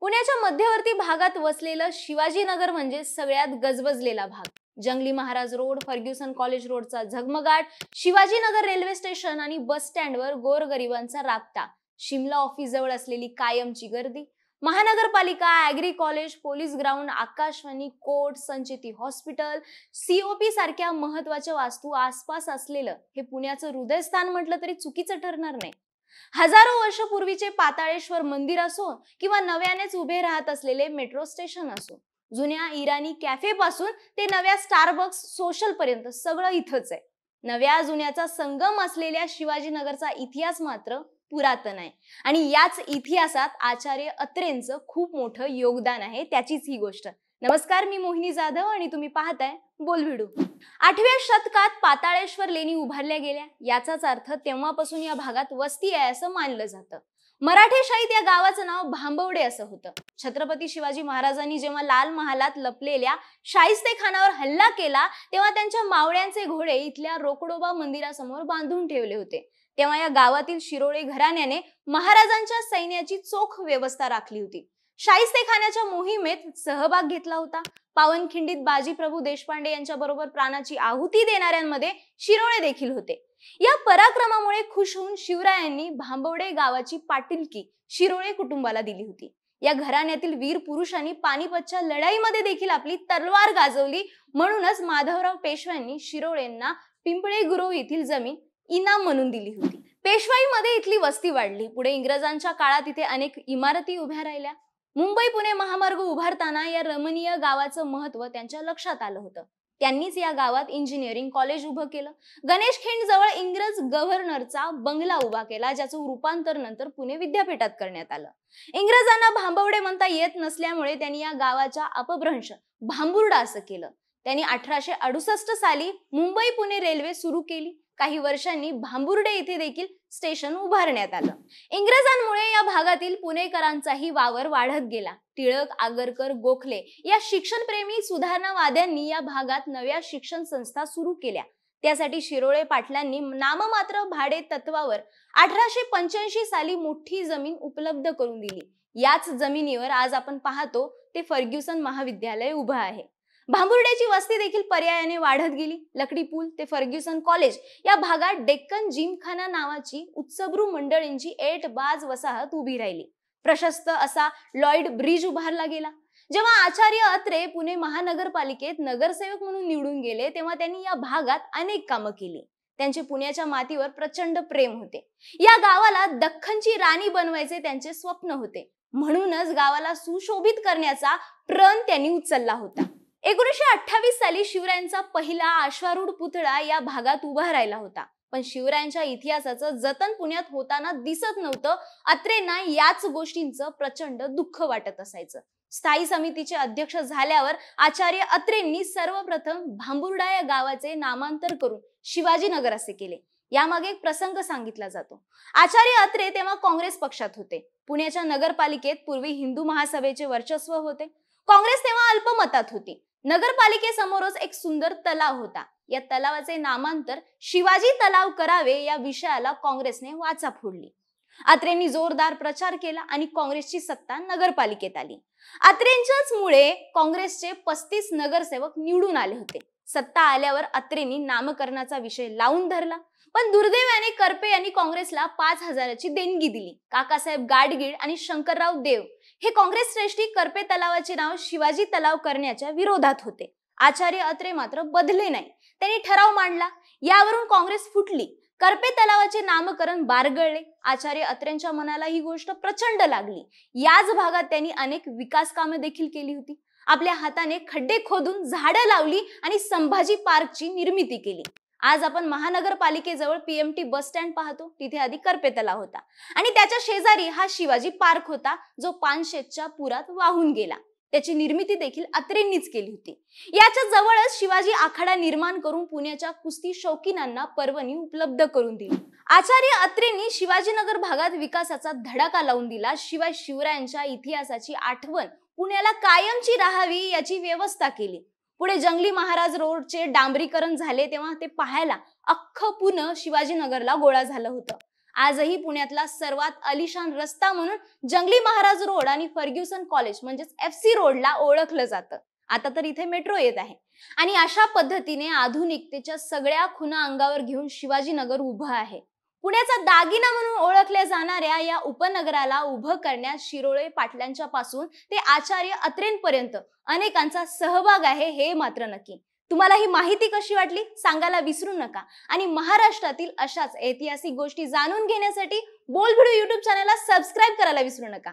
पुण्याच्या मध्यवर्ती भागात वसलेलं शिवाजीनगर म्हणजे सगळ्यात गजबजलेला भाग Jangli Maharaj road Fergusson college रोडचा झगमगाट शिवाजीनगर रेल्वे स्टेशन आणि बस स्टँडवर गोरगरिबांचा राबता शिमला ऑफिस जवळ असलेली कायमची गर्दी महानगरपालिका agri college police ground Akashvani court Sancheti hospital COP सारख्या महत्वाच्या वास्तू आसपास असलेलं हे पुण्याचं हृदयस्थान म्हटलं तरी चुकीचं ठरणार नाही हजारो पूर्वीचे पाताळेश्वर मंदिर असो किंवा नव्यानेच उभे राहत असलेले मेट्रो स्टेशन असो जुन्या इराणी कॅफे पासून ते नव्या स्टारबक्स सोशल पर्यंत सगळं इथंच आहे नव्या जुन्याचा संगम असलेल्या शिवाजीनगरचा इतिहास मात्र पुरातन आहे आणि याच इतिहासात आचार्य अत्रेंचं खूप मोठं योगदान आहे त्याचीच ही गोष्ट नमस्कार मी मोहिनी जाधव आणि तुम्ही पाहताय बोलविडू आठव्या शतकात पाताळेश्वर लेणी उभारल्या गेल्या याचाच अर्थ तेव्हापासून या भागात वस्ती आहे असं मानलं जातं मराठी शाहीत या गावाचं नाव भांबवडे असं होतं छत्रपती शिवाजी महाराजांनी जेव्हा लाल महालात लपलेल्या शाहिस्ते खानावर हल्ला केला तेव्हा त्यांच्या मावळ्यांचे घोडे इथल्या रोकडोबा मंदिरासमोर बांधून ठेवले होते तेव्हा या गावातील शिरोळे घराण्याने महाराजांच्या सैन्याची चोख व्यवस्था राखली होती खाण्याच्या मोहिमेत सहभाग घेतला होता पावनखिंडीत बाजी प्रभू देशपांडे यांच्या बरोबर प्राणाची आहुती देणाऱ्यांमध्ये शिरोळे देखील होते या पराक्रमामुळे खुश होऊन शिवरायांनी भांबवडे गावाची पाटीलकी शिरोळे कुटुंबाला दिली होती या घराण्यातील वीर पुरुषांनी पानिपतच्या लढाईमध्ये देखील आपली तलवार गाजवली म्हणूनच माधवराव पेशव्यांनी शिरोळेंना पिंपळे गुरु येथील जमीन इनाम म्हणून दिली होती पेशवाईमध्ये इथली वस्ती वाढली पुढे इंग्रजांच्या काळात इथे अनेक इमारती उभ्या राहिल्या मुंबई पुणे महामार्ग उभारताना या रमणीय गावाचं महत्व त्यांच्या लक्षात आलं होतं त्यांनीच या गावात इंजिनिअरिंग कॉलेज उभं केलं गणेश खिंड जवळ इंग्रज गव्हर्नरचा बंगला उभा केला ज्याचं रूपांतर नंतर पुणे विद्यापीठात करण्यात आलं इंग्रजांना भांबवडे म्हणता येत नसल्यामुळे त्यांनी या गावाच्या अपभ्रंश भांबुर्डा असं केलं त्यांनी अठराशे अडुसष्ट साली मुंबई पुणे रेल्वे सुरू केली काही वर्षांनी भांबुर्डे येथे देखील स्टेशन उभारण्यात आलं इंग्रजांमुळे या भागातील पुणेकरांचाही वावर वाढत गेला टिळक आगरकर गोखले या शिक्षणप्रेमी सुधारणावाद्यांनी या भागात नव्या शिक्षण संस्था सुरू केल्या त्यासाठी शिरोळे पाटलांनी नाममात्र भाडे तत्वावर अठराशे पंच्याऐंशी साली मोठी जमीन उपलब्ध करून दिली याच जमिनीवर आज आपण पाहतो ते फर्ग्युसन महाविद्यालय उभं आहे भांबुर्ड्याची वस्ती देखील पर्यायाने वाढत गेली लकडी पूल ते फर्ग्युसन कॉलेज या भागात डेक्कन जिमखाना नावाची उच्चभ्रू मंडळींची एट बाज वसाहत उभी राहिली प्रशस्त असा लॉइड ब्रिज उभारला गेला जेव्हा आचार्य अत्रे पुणे महानगरपालिकेत नगरसेवक म्हणून निवडून गेले तेव्हा त्यांनी या भागात अनेक कामं केली त्यांचे पुण्याच्या मातीवर प्रचंड प्रेम होते या गावाला दख्खनची राणी बनवायचे त्यांचे स्वप्न होते म्हणूनच गावाला सुशोभित करण्याचा प्रण त्यांनी उचलला होता एकोणीसशे अठ्ठावीस साली शिवरायांचा पहिला आश्वारूढ पुतळा या भागात उभा राहिला होता पण शिवरायांच्या इतिहासाचं जतन पुण्यात होताना दिसत नव्हतं अत्रेंना याच गोष्टींचं प्रचंड दुःख वाटत असायचं स्थायी समितीचे अध्यक्ष झाल्यावर आचार्य अत्रेंनी सर्वप्रथम भांबुर्डा या गावाचे नामांतर करून शिवाजीनगर असे केले यामागे एक प्रसंग सांगितला जातो आचार्य अत्रे तेव्हा काँग्रेस पक्षात होते पुण्याच्या नगरपालिकेत पूर्वी हिंदू महासभेचे वर्चस्व होते काँग्रेस तेव्हा अल्पमतात होती नगरपालिकेसमोरच एक सुंदर तलाव होता या तलावाचे नामांतर शिवाजी तलाव करावे या विषयाला काँग्रेसने वाचा फोडली आत्रेंनी जोरदार प्रचार केला आणि काँग्रेसची सत्ता नगरपालिकेत आली आत्रेंच्याच मुळे काँग्रेसचे पस्तीस नगरसेवक निवडून आले होते सत्ता आल्यावर अत्रेंनी नामकरणाचा विषय लावून धरला पण दुर्दैवाने करपे यांनी काँग्रेसला पाच हजाराची देणगी दिली काकासाहेब गाडगीळ आणि शंकरराव देव हे काँग्रेस श्रेष्ठी करपे तलावाचे नाव शिवाजी तलाव करण्याच्या विरोधात होते आचार्य अत्रे मात्र बदले नाही त्यांनी ठराव मांडला यावरून काँग्रेस फुटली करपे तलावाचे नामकरण बारगळले आचार्य अत्रेंच्या मनाला ही गोष्ट प्रचंड लागली याच भागात त्यांनी अनेक विकास कामे देखील केली होती आपल्या हाताने खड्डे खोदून झाडं लावली आणि संभाजी पार्कची निर्मिती केली आज आपण महानगरपालिकेजवळ पीएमटी बस स्टँड पाहतो तिथे आधी करपेतला होता आणि त्याच्या शेजारी हा शिवाजी पार्क होता जो पानशेतच्या पुरात वाहून गेला त्याची निर्मिती देखील अत्रेंनीच केली होती याच्या जवळच शिवाजी आखाडा निर्माण करून पुण्याच्या कुस्ती शौकीनांना पर्वणी उपलब्ध करून दिली आचार्य अत्रेंनी शिवाजीनगर भागात विकासाचा धडाका लावून दिला शिवाय शिवरायांच्या इतिहासाची आठवण पुण्याला कायमची राहावी याची व्यवस्था केली पुढे जंगली महाराज रोडचे डांबरीकरण झाले तेव्हा ते पाहायला अख्खं पुणे शिवाजीनगरला गोळा झालं होतं आजही पुण्यातला सर्वात अलिशान रस्ता म्हणून जंगली महाराज रोड आणि फर्ग्युसन कॉलेज म्हणजेच एफ सी रोडला ओळखलं जातं आता तर इथे मेट्रो येत आहे आणि अशा पद्धतीने आधुनिकतेच्या सगळ्या खुना अंगावर घेऊन शिवाजीनगर उभं आहे पुण्याचा दागिना म्हणून ओळखल्या जाणाऱ्या या उपनगराला उभं करण्यात शिरोळे पाटलांच्या पासून ते आचार्य अत्रेंपर्यंत अनेकांचा सहभाग आहे हे मात्र नक्की तुम्हाला ही माहिती कशी वाटली सांगायला विसरू नका आणि महाराष्ट्रातील अशाच ऐतिहासिक गोष्टी जाणून घेण्यासाठी बोलभिडू युट्यूब चॅनलला सबस्क्राईब करायला विसरू नका